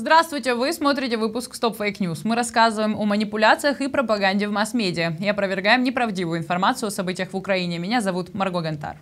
Здравствуйте, вы смотрите выпуск Stop Fake News. Мы рассказываем о манипуляциях и пропаганде в масс-медиа и опровергаем неправдивую информацию о событиях в Украине. Меня зовут Марго Гантар.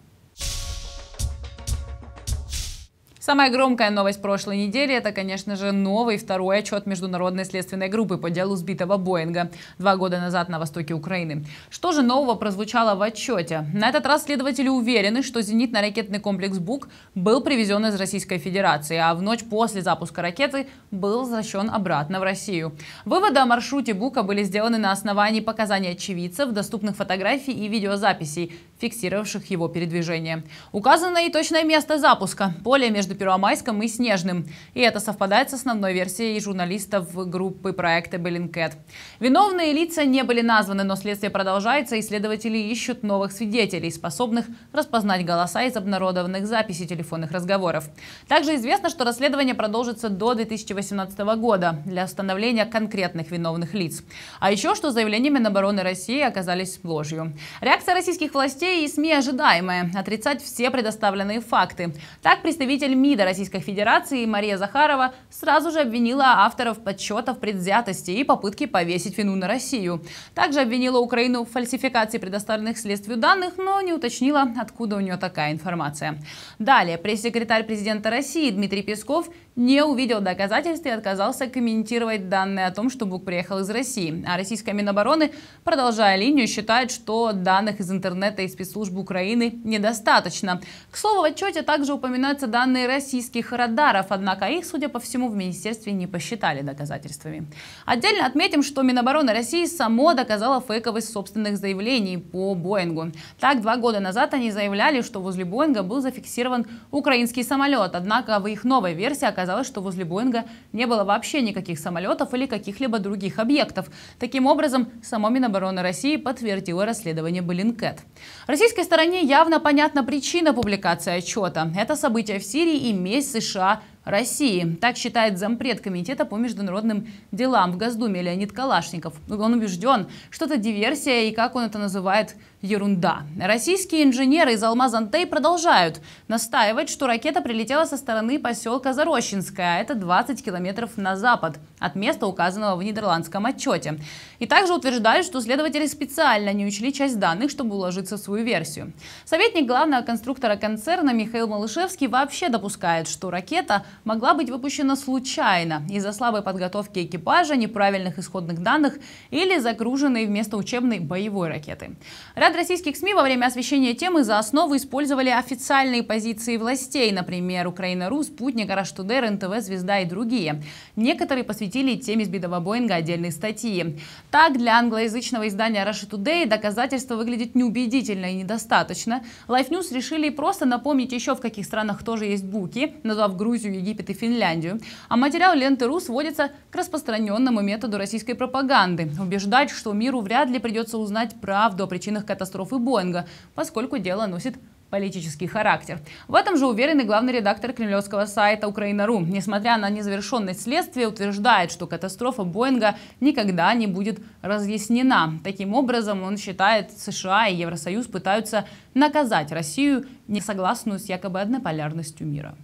Самая громкая новость прошлой недели – это, конечно же, новый второй отчет Международной следственной группы по делу сбитого Боинга два года назад на востоке Украины. Что же нового прозвучало в отчете? На этот раз следователи уверены, что зенитно-ракетный комплекс «Бук» был привезен из Российской Федерации, а в ночь после запуска ракеты был возвращен обратно в Россию. Выводы о маршруте «Бука» были сделаны на основании показаний очевидцев, доступных фотографий и видеозаписей, фиксировавших его передвижение. Указано и точное место запуска – поле между Первомайском и Снежным. И это совпадает с основной версией журналистов группы проекта «Беллинкет». Виновные лица не были названы, но следствие продолжается, и следователи ищут новых свидетелей, способных распознать голоса из обнародованных записей телефонных разговоров. Также известно, что расследование продолжится до 2018 года для установления конкретных виновных лиц. А еще, что заявления Минобороны России оказались ложью. Реакция российских властей властей и СМИ ожидаемое – отрицать все предоставленные факты. Так, представитель МИДа Российской Федерации Мария Захарова сразу же обвинила авторов подсчетов предвзятости и попытки повесить вину на Россию. Также обвинила Украину в фальсификации предоставленных следствию данных, но не уточнила, откуда у нее такая информация. Далее, пресс-секретарь президента России Дмитрий Песков – не увидел доказательств и отказался комментировать данные о том, что Бук приехал из России. А российская Минобороны, продолжая линию, считает, что данных из интернета и спецслужб Украины недостаточно. К слову, в отчете также упоминаются данные российских радаров, однако их, судя по всему, в министерстве не посчитали доказательствами. Отдельно отметим, что Минобороны России само доказала фейковость собственных заявлений по Боингу. Так, два года назад они заявляли, что возле Боинга был зафиксирован украинский самолет, однако в их новой версии оказалось оказалось, что возле Боинга не было вообще никаких самолетов или каких-либо других объектов. Таким образом, само Минобороны России подтвердило расследование Блинкет. Российской стороне явно понятна причина публикации отчета. Это события в Сирии и месть США России. Так считает зампред комитета по международным делам в Госдуме Леонид Калашников. Он убежден, что это диверсия и, как он это называет, ерунда. Российские инженеры из Алмаз-Антей продолжают настаивать, что ракета прилетела со стороны поселка Зарощинская, это 20 километров на запад от места, указанного в нидерландском отчете. И также утверждают, что следователи специально не учли часть данных, чтобы уложиться в свою версию. Советник главного конструктора концерна Михаил Малышевский вообще допускает, что ракета могла быть выпущена случайно из-за слабой подготовки экипажа, неправильных исходных данных или загруженной вместо учебной боевой ракеты. Ряд российских СМИ во время освещения темы за основу использовали официальные позиции властей, например, Украина-Ру, Спутник, Араштудер, НТВ, Звезда и другие. Некоторые посвятили теме сбитого Боинга отдельные статьи. Так, для англоязычного издания Russia Today доказательства выглядят неубедительно и недостаточно. Life News решили просто напомнить еще, в каких странах тоже есть буки, назвав Грузию Египет и Финляндию, а материал ленты РУ сводится к распространенному методу российской пропаганды – убеждать, что миру вряд ли придется узнать правду о причинах катастрофы Боинга, поскольку дело носит политический характер. В этом же уверен и главный редактор кремлевского сайта «Украина.ру». Несмотря на незавершенность следствия, утверждает, что катастрофа Боинга никогда не будет разъяснена. Таким образом, он считает, США и Евросоюз пытаются наказать Россию, несогласную с якобы однополярностью мира.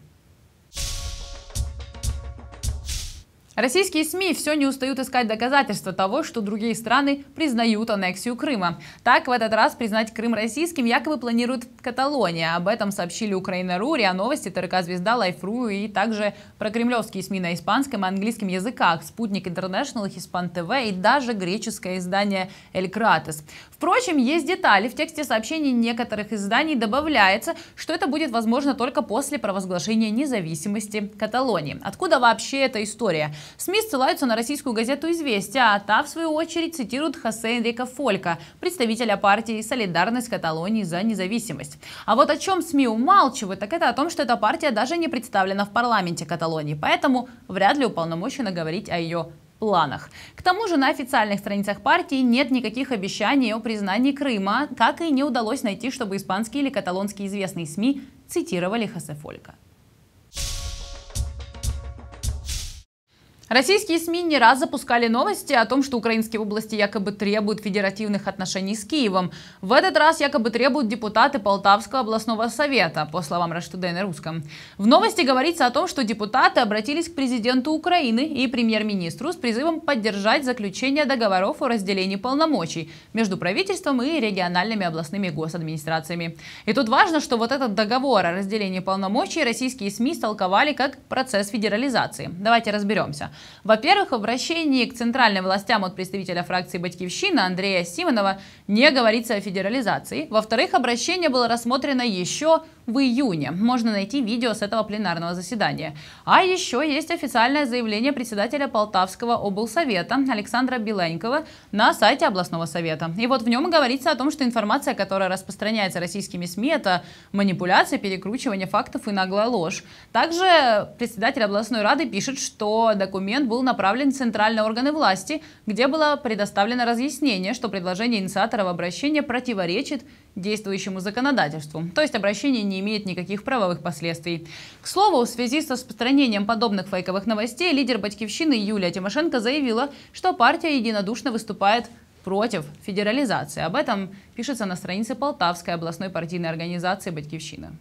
Российские СМИ все не устают искать доказательства того, что другие страны признают аннексию Крыма. Так, в этот раз признать Крым российским якобы планирует Каталония. Об этом сообщили Украина.ру, РИА Новости, ТРК Звезда, Лайфру и также про кремлевские СМИ на испанском и английском языках, Спутник Интернешнл, Хиспан ТВ и даже греческое издание Эль Кратес. Впрочем, есть детали. В тексте сообщений некоторых изданий добавляется, что это будет возможно только после провозглашения независимости Каталонии. Откуда вообще эта история? СМИ ссылаются на российскую газету «Известия», а та, в свою очередь, цитирует Хосе Энрика Фолька, представителя партии «Солидарность Каталонии за независимость». А вот о чем СМИ умалчивают, так это о том, что эта партия даже не представлена в парламенте Каталонии, поэтому вряд ли уполномочена говорить о ее планах. К тому же на официальных страницах партии нет никаких обещаний о признании Крыма, как и не удалось найти, чтобы испанские или каталонские известные СМИ цитировали Хосе Фолька. Российские СМИ не раз запускали новости о том, что украинские области якобы требуют федеративных отношений с Киевом. В этот раз якобы требуют депутаты Полтавского областного совета, по словам Раштуде русском. В новости говорится о том, что депутаты обратились к президенту Украины и премьер-министру с призывом поддержать заключение договоров о разделении полномочий между правительством и региональными областными госадминистрациями. И тут важно, что вот этот договор о разделении полномочий российские СМИ истолковали как процесс федерализации. Давайте разберемся. Во-первых, в обращении к центральным властям от представителя фракции «Батькивщина» Андрея Симонова не говорится о федерализации. Во-вторых, обращение было рассмотрено еще в июне. Можно найти видео с этого пленарного заседания. А еще есть официальное заявление председателя Полтавского облсовета Александра Беленькова на сайте областного совета. И вот в нем говорится о том, что информация, которая распространяется российскими СМИ, это манипуляция, перекручивание фактов и наглая ложь. Также председатель областной рады пишет, что документ был направлен в центральные органы власти, где было предоставлено разъяснение, что предложение инициаторов обращения противоречит действующему законодательству. То есть обращение не имеет никаких правовых последствий. К слову, в связи с распространением подобных фейковых новостей, лидер Батькивщины Юлия Тимошенко заявила, что партия единодушно выступает против федерализации. Об этом пишется на странице Полтавской областной партийной организации Батькивщина.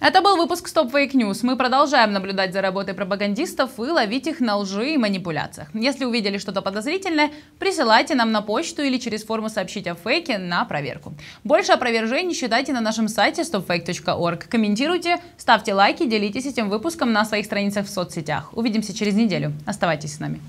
Это был выпуск Stop Fake News. Мы продолжаем наблюдать за работой пропагандистов и ловить их на лжи и манипуляциях. Если увидели что-то подозрительное, присылайте нам на почту или через форму сообщить о фейке на проверку. Больше опровержений считайте на нашем сайте stopfake.org. Комментируйте, ставьте лайки, делитесь этим выпуском на своих страницах в соцсетях. Увидимся через неделю. Оставайтесь с нами.